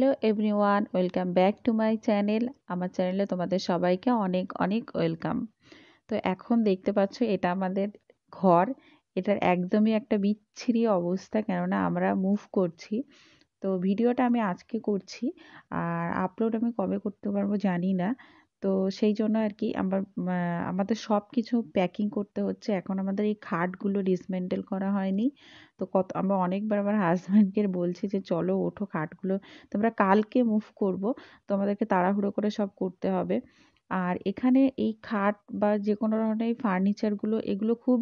Hello everyone welcome back to my channel আমার চ্যানেলে তোমাদের সবাইকে অনেক অনেক ওয়েলকাম তো এখন দেখতে পাচ্ছ এটা আমাদের ঘর এটার একদমই একটা বিচ্ছিরি অবস্থা কেননা আমরা মুভ করছি তো ভিডিওটা আমি আজকে করছি আর আপলোড আমি কবে করতে পারবো জানি না তো সেই জন্য আর কি আমার আমাদের সব কিছু প্যাকিং করতে হচ্ছে এখন আমাদের এই খাটগুলো ডিসমেন্টেল করা হয়নি তো কত আমরা অনেকবার আমার হাজব্যান্ডকে বলছি যে চলো ওঠো খাটগুলো তো আমরা কালকে মুভ করব তো আমাদেরকে তাড়াহুড়ো করে সব করতে হবে আর এখানে এই খাট বা যে কোনো ধরনের ফার্নিচারগুলো এগুলো খুব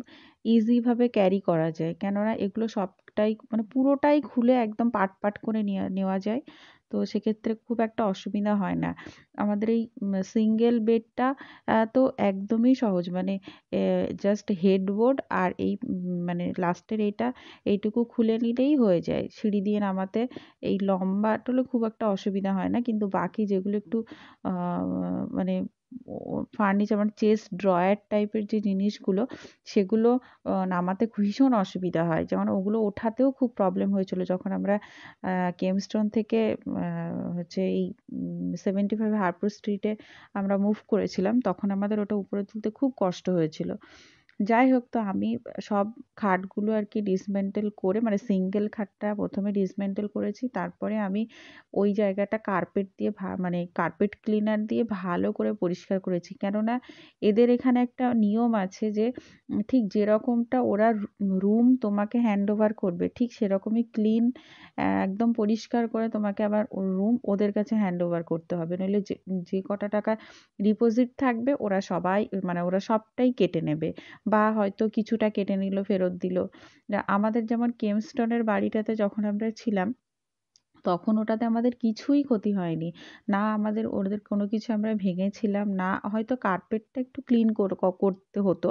ইজিভাবে ক্যারি করা যায় কেননা এগুলো সবটাই মানে পুরোটাই খুলে একদম পাট পাট করে নেওয়া নেওয়া যায় তো সেক্ষেত্রে খুব একটা অসুবিধা হয় না আমাদের এই সিঙ্গেল বেডটা তো একদমই সহজ মানে জাস্ট হেডবোর্ড আর এই মানে লাস্টের এইটা এইটুকু খুলে নিলেই হয়ে যায় সিঁড়ি দিয়ে নামাতে এই লম্বা হলে খুব একটা অসুবিধা হয় না কিন্তু বাকি যেগুলো একটু মানে ফার্নিচার মানে চেস্ট ড্রয়ার টাইপের যে জিনিসগুলো সেগুলো নামাতে ভীষণ অসুবিধা হয় যেমন ওগুলো ওঠাতেও খুব প্রবলেম হয়েছিল যখন আমরা কেমস্টোন থেকে হচ্ছে এই সেভেন্টি ফাইভ হার্পুর স্ট্রিটে আমরা মুভ করেছিলাম তখন আমাদের ওটা উপরে তুলতে খুব কষ্ট হয়েছিল যাই হোক তো আমি সব খাটগুলো আর কি ডিসমেন্টেল করে মানে সিঙ্গেল খাটটা প্রথমে ডিসমেন্টেল করেছি তারপরে আমি ওই জায়গাটা কার্পেট দিয়ে মানে কার্পেট ক্লিনার দিয়ে ভালো করে পরিষ্কার করেছি কেননা এদের এখানে একটা নিয়ম আছে যে ঠিক যেরকমটা ওরা রুম তোমাকে হ্যান্ড ওভার করবে ঠিক সেরকমই ক্লিন একদম পরিষ্কার করে তোমাকে আবার রুম ওদের কাছে হ্যান্ড ওভার করতে হবে নইলে যে যে কটা টাকা ডিপোজিট থাকবে ওরা সবাই মানে ওরা সবটাই কেটে নেবে বা হয়তো কিছুটা কেটে নিল ফেরত দিল আমাদের যেমন কেমস্টনের বাড়িটাতে যখন আমরা ছিলাম তখন ওটাতে আমাদের কিছুই ক্ষতি হয়নি না আমাদের ওদের কোনো কিছু আমরা ভেঙেছিলাম না হয়তো কার্পেটটা একটু ক্লিন করতে হতো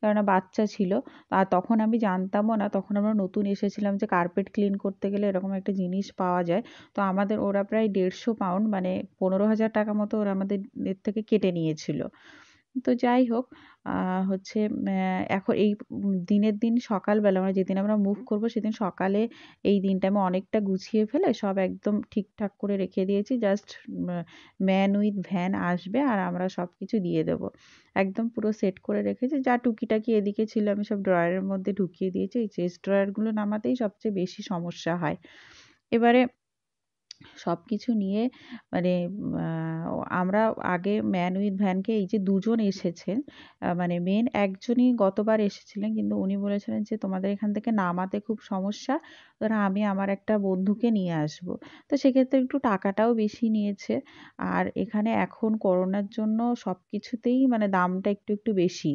কেননা বাচ্চা ছিল আর তখন আমি জানতামও না তখন আমরা নতুন এসেছিলাম যে কার্পেট ক্লিন করতে গেলে এরকম একটা জিনিস পাওয়া যায় তো আমাদের ওরা প্রায় দেড়শো পাউন্ড মানে পনেরো হাজার টাকা মতো ওরা আমাদের এর থেকে কেটে নিয়েছিল তো যাই হোক আহ হচ্ছে আহ এখন এই দিনের দিন সকাল বেলা মানে যেদিন আমরা move করবো সেদিন সকালে এই দিনটা আমি অনেকটা গুছিয়ে ফেলে সব একদম ঠিকঠাক করে রেখে দিয়েছি just man with van আসবে আর আমরা সব কিছু দিয়ে দেবো। একদম পুরো set করে রেখেছি যা টুকিটাকি এদিকে ছিল আমি সব drawer এর মধ্যে ঢুকিয়ে দিয়েছি। এই chest drawer গুলো নামাতেই সবচেয়ে বেশি সমস্যা হয়। এবারে সব কিছু নিয়ে মানে আমরা আগে ম্যান উইথ ভ্যানকে এই যে দুজন এসেছেন মানে মেন একজনই গতবার এসেছিলেন কিন্তু উনি বলেছিলেন যে তোমাদের এখান থেকে নামাতে খুব সমস্যা ধরো আমি আমার একটা বন্ধুকে নিয়ে আসব তো সেক্ষেত্রে একটু টাকাটাও বেশি নিয়েছে আর এখানে এখন করোনার জন্য সব কিছুতেই মানে দামটা একটু একটু বেশি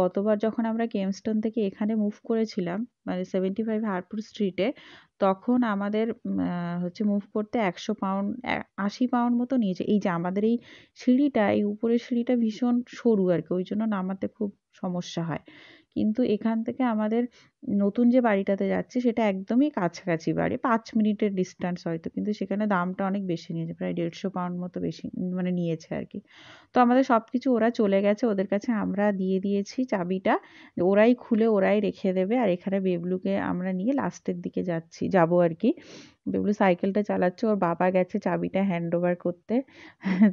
গতবার যখন আমরা কেমস্টোন থেকে এখানে মুভ করেছিলাম মানে সেভেন্টি ফাইভ হারপুর স্ট্রিটে তখন আমাদের হচ্ছে মুভ করতে একশো পাউন্ড আশি পাউন্ড মতো নিয়েছে এই যে আমাদের এই সিঁড়িটা এই উপরের সিঁড়িটা ভীষণ সরু আর কি ওই জন্য নামাতে খুব সমস্যা হয় কিন্তু এখান থেকে আমাদের নতুন যে বাড়িটাতে যাচ্ছি সেটা একদমই কাছাকাছি বাড়ি পাঁচ মিনিটের distance হয়তো কিন্তু সেখানে দামটা অনেক বেশি নিয়েছে প্রায় দেড়শো pound মতো বেশি মানে নিয়েছে আর কি। তো আমাদের সব কিছু ওরা চলে গেছে ওদের কাছে আমরা দিয়ে দিয়েছি চাবিটা ওরাই খুলে ওরাই রেখে দেবে আর এখানে বেবলুকে আমরা নিয়ে last এর দিকে যাচ্ছি যাবো আর কি। বেবলু সাইকেলটা চালাচ্ছে ওর বাবা গেছে চাবিটা hand over করতে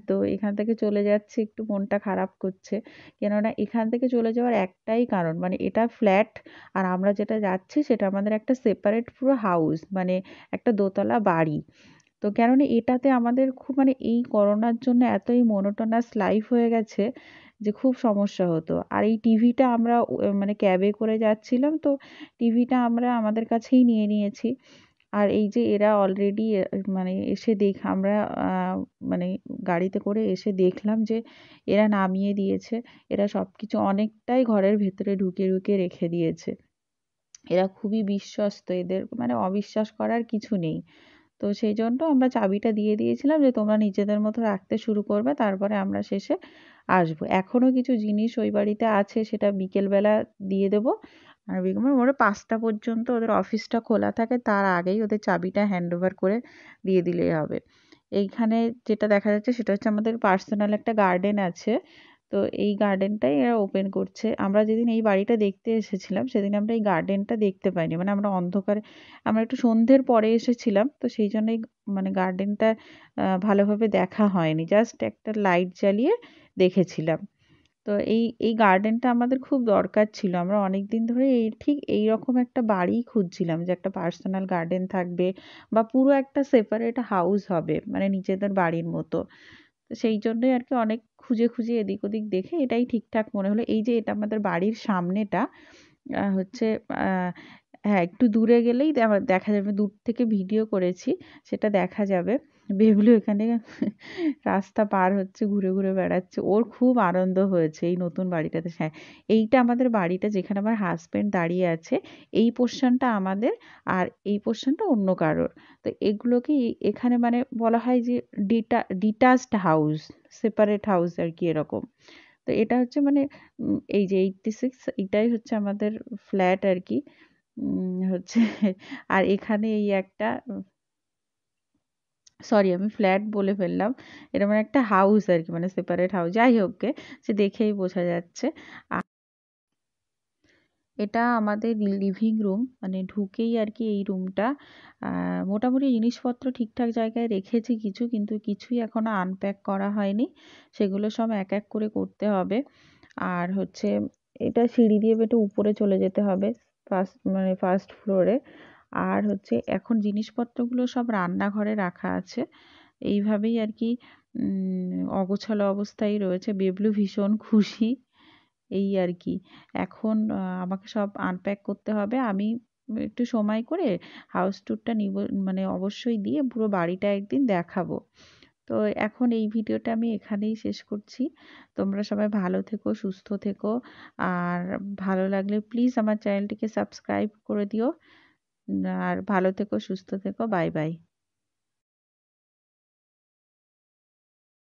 তো এখান থেকে চলে যাচ্ছি একটু মনটা খারাপ করছে কেননা এখান থেকে চলে যাওয়ার একটাই কারণ মানে এটা flat আর আমরা যেটা যাচ্ছি সেটা আমাদের একটা সেপারেট পুরো হাউস মানে একটা দোতলা বাড়ি তো কেননা এটাতে আমাদের খুব মানে এই করোনার জন্য এতই মনোটোনাস লাইফ হয়ে গেছে যে খুব সমস্যা হতো আর এই টিভিটা আমরা মানে ক্যাবে করে যাচ্ছিলাম তো টিভিটা আমরা আমাদের কাছেই নিয়ে নিয়েছি আর এই যে এরা অলরেডি মানে এসে দেখ আমরা মানে গাড়িতে করে এসে দেখলাম যে এরা নামিয়ে দিয়েছে এরা সব কিছু অনেকটাই ঘরের ভেতরে ঢুকিয়ে ঢুকিয়ে রেখে দিয়েছে এরা খুবই বিশ্বস্ত এদের মানে অবিশ্বাস করার কিছু নেই তো সেই জন্য আমরা চাবিটা দিয়ে দিয়েছিলাম যে তোমরা নিজেদের মতো রাখতে শুরু করবে তারপরে আমরা শেষে আসবো এখনও কিছু জিনিস ওই বাড়িতে আছে সেটা বিকেলবেলা দিয়ে দেবো আর বিকেল ওরা পাঁচটা পর্যন্ত ওদের অফিসটা খোলা থাকে তার আগেই ওদের চাবিটা হ্যান্ড ওভার করে দিয়ে দিলেই হবে এইখানে যেটা দেখা যাচ্ছে সেটা হচ্ছে আমাদের পার্সোনাল একটা গার্ডেন আছে তো এই গার্ডেনটাই এরা ওপেন করছে আমরা যেদিন এই বাড়িটা দেখতে এসেছিলাম সেদিন আমরা এই গার্ডেনটা দেখতে পাইনি মানে আমরা অন্ধকারে আমরা একটু সন্ধ্যের পরে এসেছিলাম তো সেই জন্যই মানে গার্ডেনটা ভালোভাবে দেখা হয়নি জাস্ট একটা লাইট জ্বালিয়ে দেখেছিলাম তো এই এই গার্ডেনটা আমাদের খুব দরকার ছিল আমরা অনেক দিন ধরে এই ঠিক এই রকম একটা বাড়ি খুঁজছিলাম যে একটা পার্সোনাল গার্ডেন থাকবে বা পুরো একটা সেপারেট হাউস হবে মানে নিজেদের বাড়ির মতো তো সেই জন্যই আর কি অনেক খুঁজে খুঁজে এদিক ওদিক দেখে এটাই ঠিকঠাক মনে হলো এই যে এটা আমাদের বাড়ির সামনেটা হচ্ছে হ্যাঁ একটু দূরে গেলেই দেখা যাবে দূর থেকে ভিডিও করেছি সেটা দেখা যাবে বেবলু এখানে রাস্তা পার হচ্ছে ঘুরে ঘুরে বেড়াচ্ছে ওর খুব আনন্দ হয়েছে এই নতুন বাড়িটাতে হ্যাঁ এইটা আমাদের বাড়িটা যেখানে আমার হাজব্যান্ড দাঁড়িয়ে আছে এই পোর্শনটা আমাদের আর এই পোর্শনটা অন্য কারোর তো এগুলোকে এখানে মানে বলা হয় যে ডিটা ডিটাচড হাউস সেপারেট হাউস আর কি এরকম তো এটা হচ্ছে মানে এই যে এইটটি সিক্স এটাই হচ্ছে আমাদের ফ্ল্যাট আর কি হচ্ছে আর এখানে এই একটা সরি আমি ফ্ল্যাট বলে ফেললাম এটা মানে একটা হাউস আর কি মানে সেপারেট হাউস যাই হোক সে দেখেই বোঝা যাচ্ছে এটা আমাদের লিভিং রুম মানে ঢুকেই আর কি এই রুমটা মোটামুটি জিনিসপত্র ঠিকঠাক জায়গায় রেখেছি কিছু কিন্তু কিছুই এখনও আনপ্যাক করা হয়নি সেগুলো সব এক এক করে করতে হবে আর হচ্ছে এটা সিঁড়ি দিয়ে বেটে উপরে চলে যেতে হবে ফার্স্ট মানে ফার্স্ট ফ্লোরে আর হচ্ছে এখন জিনিসপত্রগুলো সব রান্নাঘরে রাখা আছে এইভাবেই আর কি অগোছালো অবস্থায় রয়েছে বেবলু ভীষণ খুশি এই আর কি এখন আমাকে সব আনপ্যাক করতে হবে আমি একটু সময় করে হাউস ট্যুরটা নিব মানে অবশ্যই দিয়ে পুরো বাড়িটা একদিন দেখাবো তো এখন এই ভিডিওটা আমি এখানেই শেষ করছি তোমরা সবাই ভালো থেকো সুস্থ থেকো আর ভালো লাগলে প্লিজ আমার চ্যানেলটিকে সাবস্ক্রাইব করে দিও আর ভালো থেকো সুস্থ থেকো বাই bye